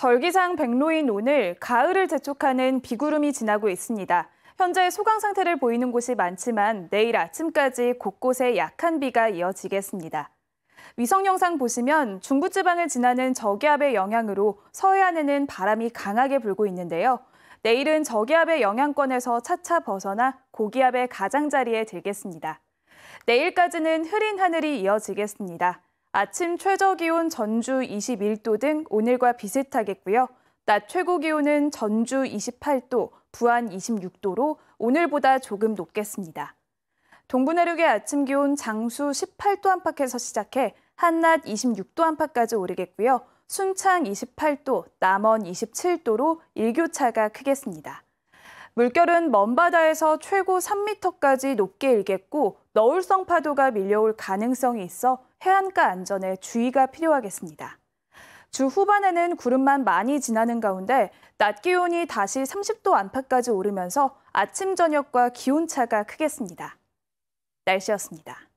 절기상 백로인 오늘 가을을 재촉하는 비구름이 지나고 있습니다. 현재 소강 상태를 보이는 곳이 많지만 내일 아침까지 곳곳에 약한 비가 이어지겠습니다. 위성 영상 보시면 중부지방을 지나는 저기압의 영향으로 서해안에는 바람이 강하게 불고 있는데요. 내일은 저기압의 영향권에서 차차 벗어나 고기압의 가장자리에 들겠습니다. 내일까지는 흐린 하늘이 이어지겠습니다. 아침 최저 기온 전주 21도 등 오늘과 비슷하겠고요. 낮 최고 기온은 전주 28도, 부안 26도로 오늘보다 조금 높겠습니다. 동부 내륙의 아침 기온 장수 18도 안팎에서 시작해 한낮 26도 안팎까지 오르겠고요. 순창 28도, 남원 27도로 일교차가 크겠습니다. 물결은 먼바다에서 최고 3m까지 높게 일겠고 너울성 파도가 밀려올 가능성이 있어 해안가 안전에 주의가 필요하겠습니다. 주 후반에는 구름만 많이 지나는 가운데 낮 기온이 다시 30도 안팎까지 오르면서 아침 저녁과 기온차가 크겠습니다. 날씨였습니다.